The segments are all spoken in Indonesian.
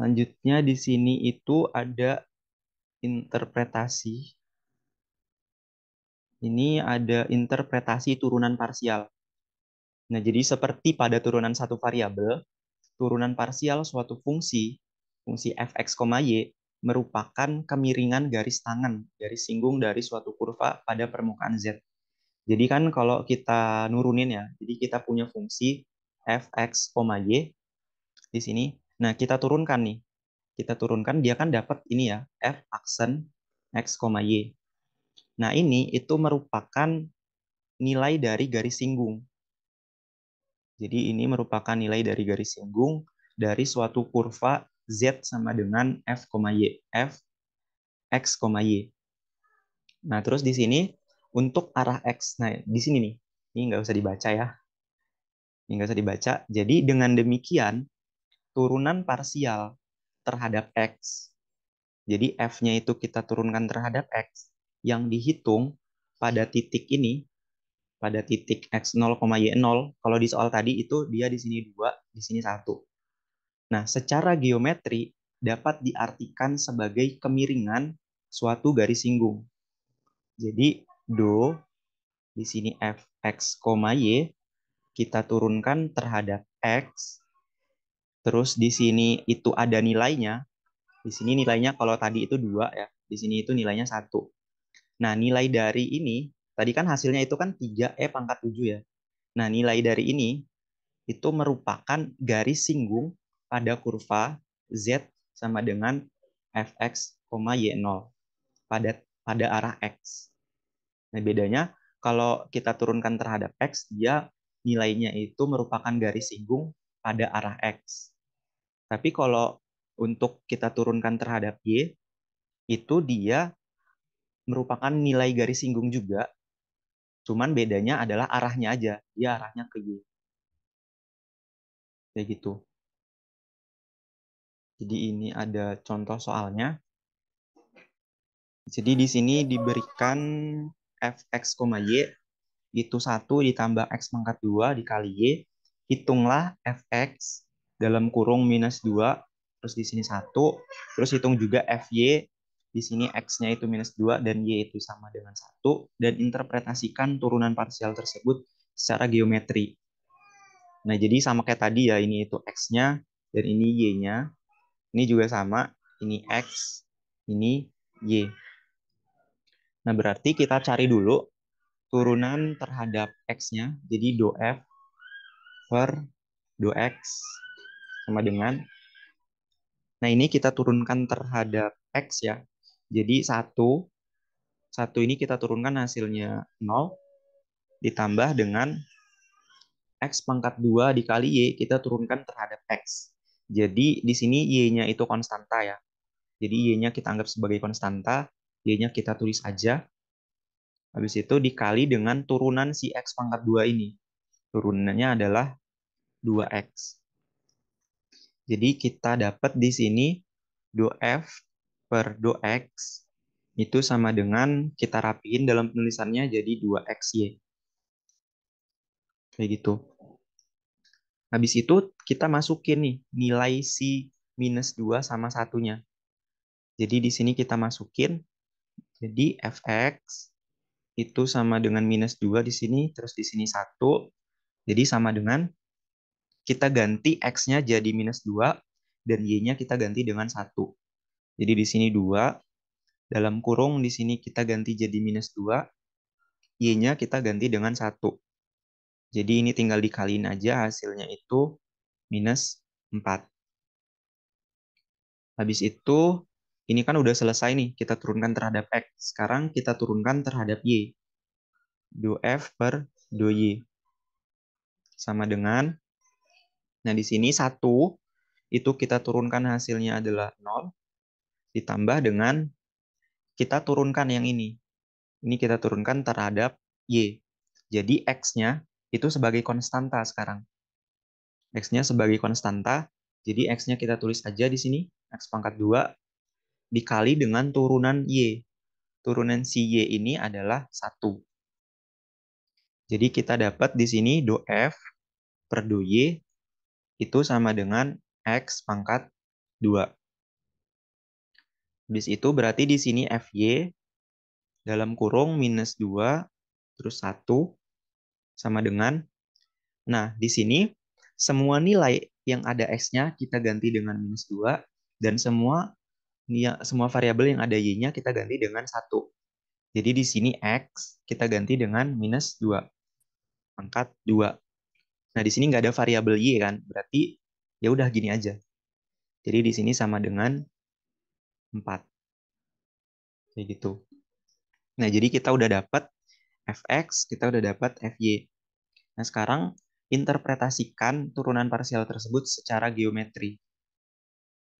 Selanjutnya di sini itu ada interpretasi. Ini ada interpretasi turunan parsial. Nah, jadi seperti pada turunan satu variabel, turunan parsial suatu fungsi, fungsi fx, y, merupakan kemiringan garis tangan, garis singgung dari suatu kurva pada permukaan z. Jadi kan kalau kita nurunin ya, jadi kita punya fungsi fx, y di sini Nah, kita turunkan nih. Kita turunkan, dia kan dapat ini ya, F aksen X, Y. Nah, ini itu merupakan nilai dari garis singgung. Jadi ini merupakan nilai dari garis singgung dari suatu kurva Z sama dengan F, Y. F, X, Y. Nah, terus di sini untuk arah X. Nah, di sini nih. Ini nggak usah dibaca ya. Ini nggak usah dibaca. Jadi dengan demikian, turunan parsial terhadap X. Jadi F-nya itu kita turunkan terhadap X yang dihitung pada titik ini, pada titik X0, Y0. Kalau di soal tadi itu dia di sini 2, di sini 1. Nah, secara geometri dapat diartikan sebagai kemiringan suatu garis singgung. Jadi do di sini fx, y kita turunkan terhadap x terus di sini itu ada nilainya. Di sini nilainya kalau tadi itu dua ya, di sini itu nilainya satu. Nah, nilai dari ini, tadi kan hasilnya itu kan 3E pangkat 7 ya. Nah, nilai dari ini itu merupakan garis singgung pada kurva Z sama dengan fx, y0 pada pada arah x. Nah, bedanya kalau kita turunkan terhadap x, dia nilainya itu merupakan garis singgung pada arah X. Tapi kalau untuk kita turunkan terhadap Y, itu dia merupakan nilai garis singgung juga, cuman bedanya adalah arahnya aja, dia arahnya ke Y. Kayak gitu. Jadi ini ada contoh soalnya. Jadi di sini diberikan fx, y itu 1 ditambah x pangkat 2 dikali y hitunglah fx dalam kurung minus 2, terus di sini 1, terus hitung juga fy, di sini x-nya itu minus 2 dan y itu sama dengan 1, dan interpretasikan turunan parsial tersebut secara geometri. Nah, jadi sama kayak tadi ya, ini itu x-nya dan ini y-nya. Ini juga sama, ini x, ini y. Nah, berarti kita cari dulu turunan terhadap x-nya, jadi do f per 2x sama dengan. Nah, ini kita turunkan terhadap x ya. Jadi 1, 1 ini kita turunkan hasilnya 0, ditambah dengan X pangkat 2 dikali Y, kita turunkan terhadap X. Jadi di sini Y-nya itu konstanta ya. Jadi Y-nya kita anggap sebagai konstanta, Y-nya kita tulis aja. Habis itu dikali dengan turunan si X pangkat 2 ini. Turunannya adalah 2x. Jadi kita dapat di sini 2f per 2x itu sama dengan kita rapiin dalam penulisannya jadi 2xy. Kayak gitu. Habis itu kita masukin nih nilai si minus 2 sama satunya. Jadi di sini kita masukin. Jadi fx itu sama dengan minus 2 di sini, terus di sini 1. Jadi sama dengan kita ganti X-nya jadi minus 2, dan Y-nya kita ganti dengan 1. Jadi di sini 2, dalam kurung di sini kita ganti jadi minus 2, Y-nya kita ganti dengan 1. Jadi ini tinggal dikaliin aja hasilnya itu minus 4. Habis itu, ini kan udah selesai nih, kita turunkan terhadap X. Sekarang kita turunkan terhadap Y. 2F per 2Y. Sama dengan Nah, di sini satu itu kita turunkan hasilnya adalah 0 ditambah dengan kita turunkan yang ini. Ini kita turunkan terhadap Y. Jadi X-nya itu sebagai konstanta sekarang. X-nya sebagai konstanta, jadi X-nya kita tulis aja di sini, X pangkat 2, dikali dengan turunan Y. Turunan si Y ini adalah 1. Jadi kita dapat di sini do F per do Y itu sama dengan X pangkat 2. Habis itu berarti di sini FY dalam kurung minus 2 terus 1 sama dengan. Nah, di sini semua nilai yang ada X-nya kita ganti dengan minus 2 dan semua semua variabel yang ada Y-nya kita ganti dengan 1. Jadi di sini X kita ganti dengan minus 2. Angkat 2. Nah, di sini nggak ada variabel y kan, berarti ya udah gini aja. Jadi di sini sama dengan 4. Kayak gitu. Nah, jadi kita udah dapat fx, kita udah dapat fy. Nah, sekarang interpretasikan turunan parsial tersebut secara geometri.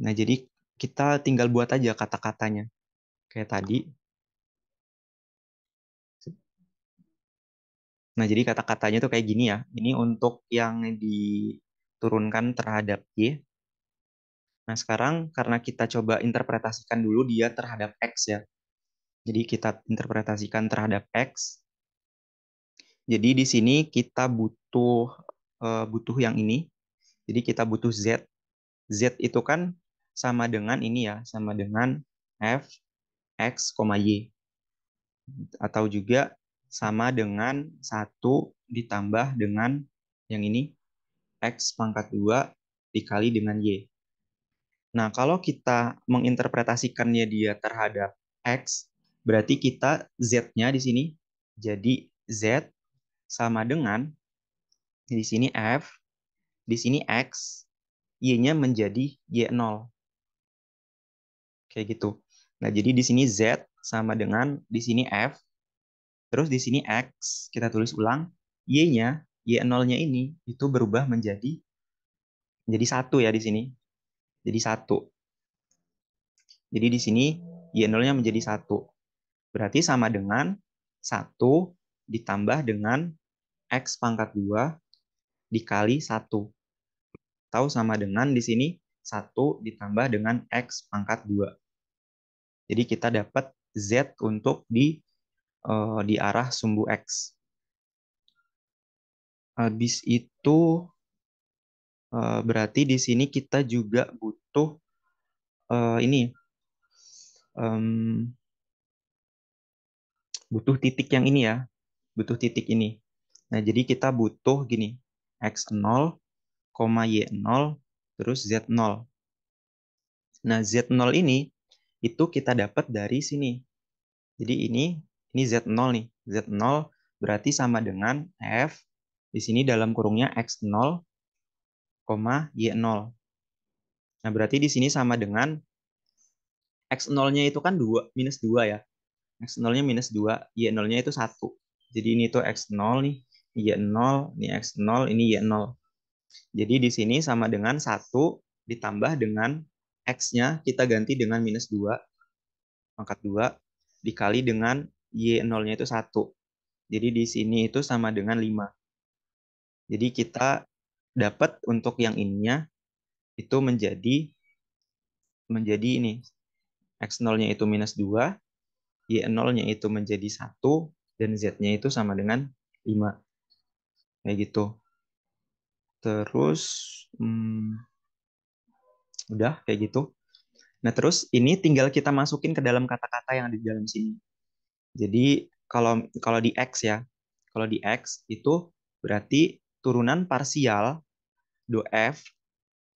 Nah, jadi kita tinggal buat aja kata-katanya. Kayak tadi, Nah, jadi kata-katanya tuh kayak gini ya. Ini untuk yang diturunkan terhadap Y. Nah, sekarang karena kita coba interpretasikan dulu dia terhadap X ya. Jadi kita interpretasikan terhadap X. Jadi di sini kita butuh eh, butuh yang ini. Jadi kita butuh Z. Z itu kan sama dengan ini ya, sama dengan F, X, Y. Atau juga sama dengan 1 ditambah dengan yang ini, X pangkat 2 dikali dengan Y. Nah, kalau kita menginterpretasikannya dia terhadap X, berarti kita Z-nya di sini jadi Z sama dengan di sini F, di sini X, Y-nya menjadi Y0. Kayak gitu. Nah, jadi di sini Z sama dengan di sini F, Terus di sini X, kita tulis ulang, Y-nya, 0 ini, itu berubah menjadi menjadi satu ya di sini. Jadi satu. Jadi di sini y nolnya menjadi satu. Berarti sama dengan satu ditambah dengan X pangkat 2 dikali satu Atau sama dengan di sini satu ditambah dengan X pangkat 2. Jadi kita dapat Z untuk di uh, eh, di arah sumbu X. Habis itu uh, berarti di sini kita juga butuh uh, ini um, butuh titik yang ini ya, butuh titik ini. Nah, jadi kita butuh gini, X0, Y0, terus Z0. Nah, Z0 ini itu kita dapat dari sini. Jadi ini ini Z0 nih. Z0 berarti sama dengan F di sini dalam kurungnya X0, Y0. Nah, berarti di sini sama dengan X0-nya itu kan 2, minus 2 ya. X0-nya minus 2, Y0-nya itu 1. Jadi ini tuh X0 nih, Y0, ini X0, ini Y0. Jadi di sini sama dengan 1 ditambah dengan X-nya kita ganti dengan minus 2, pangkat 2, dikali dengan Y 0-nya itu satu, Jadi di sini itu sama dengan 5. Jadi kita dapat untuk yang ininya itu menjadi menjadi ini x 0-nya itu minus dua, y 0-nya itu menjadi satu dan z-nya itu sama dengan lima, Kayak gitu. Terus, hmm, udah kayak gitu. Nah terus ini tinggal kita masukin ke dalam kata-kata yang ada di dalam sini. Jadi kalau kalau di X ya, kalau di X itu berarti turunan parsial do F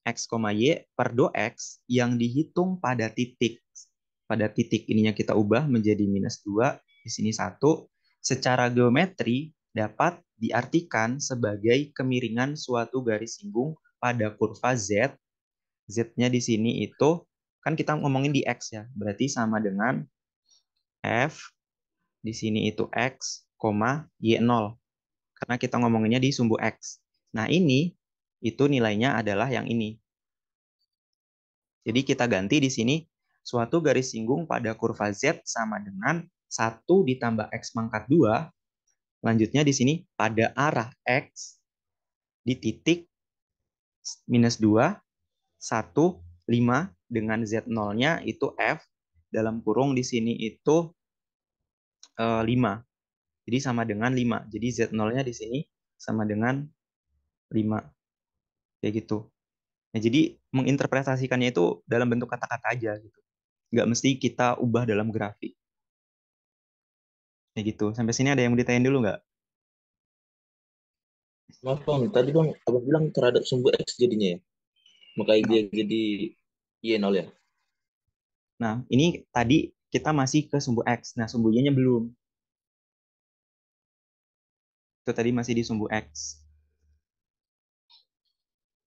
X, Y per do X yang dihitung pada titik. Pada titik ininya kita ubah menjadi minus 2, di sini 1. Secara geometri dapat diartikan sebagai kemiringan suatu garis singgung pada kurva Z. Z-nya di sini itu, kan kita ngomongin di X ya, berarti sama dengan F di sini itu X, Y0. Karena kita ngomonginnya di sumbu X. Nah ini, itu nilainya adalah yang ini. Jadi kita ganti di sini, suatu garis singgung pada kurva Z sama dengan 1 ditambah X pangkat 2. Lanjutnya di sini, pada arah X di titik minus 2, 1, 5 dengan Z0-nya itu F. Dalam kurung di sini itu Eh, lima, 5. Jadi sama dengan 5. Jadi Z0-nya di sini sama dengan 5. Kayak gitu. Nah, jadi menginterpretasikannya itu dalam bentuk kata-kata aja gitu. Nggak mesti kita ubah dalam grafik. Kayak gitu. Sampai sini ada yang mau ditanyain dulu nggak? Maaf bang, tadi bang abang bilang terhadap sumbu X jadinya ya? Makanya dia jadi Y0 ya? Nah, ini tadi kita masih ke sumbu X. Nah, sumbu Y-nya belum. Itu tadi masih di sumbu X.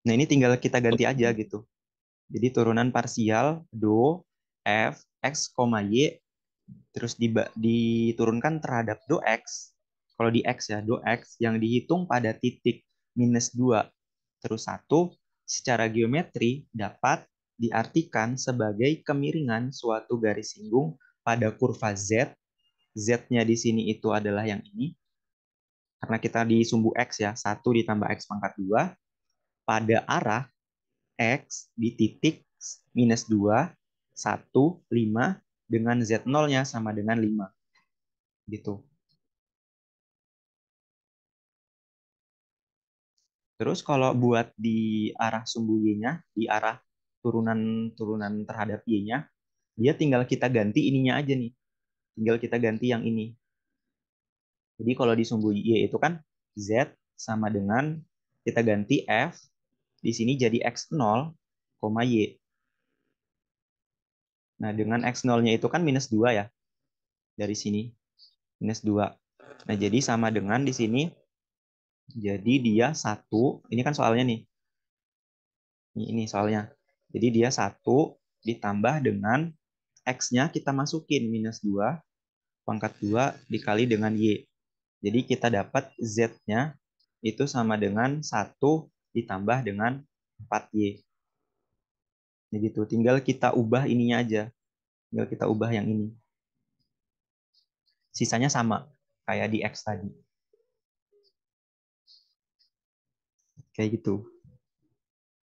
Nah, ini tinggal kita ganti aja gitu. Jadi turunan parsial do f x, y terus di diturunkan terhadap do x. Kalau di x ya, do x yang dihitung pada titik minus 2 terus 1 secara geometri dapat diartikan sebagai kemiringan suatu garis singgung pada kurva Z. Z-nya di sini itu adalah yang ini. Karena kita di sumbu X ya, 1 ditambah X pangkat 2. Pada arah X di titik minus 2, 1, 5, dengan Z0-nya sama dengan 5. Gitu. Terus kalau buat di arah sumbu Y-nya, di arah turunan turunan terhadap y-nya dia tinggal kita ganti ininya aja nih tinggal kita ganti yang ini jadi kalau di sumbu y itu kan z sama dengan kita ganti f di sini jadi x0, y. Nah, dengan x0-nya itu kan minus dua ya. Dari sini. Minus dua. Nah, jadi sama dengan di sini. Jadi dia satu. Ini kan soalnya nih. ini soalnya. Jadi dia satu ditambah dengan X-nya kita masukin minus 2 pangkat 2 dikali dengan Y. Jadi kita dapat Z-nya itu sama dengan 1 ditambah dengan 4Y. Nah gitu, tinggal kita ubah ininya aja. Tinggal kita ubah yang ini. Sisanya sama, kayak di X tadi. Kayak gitu.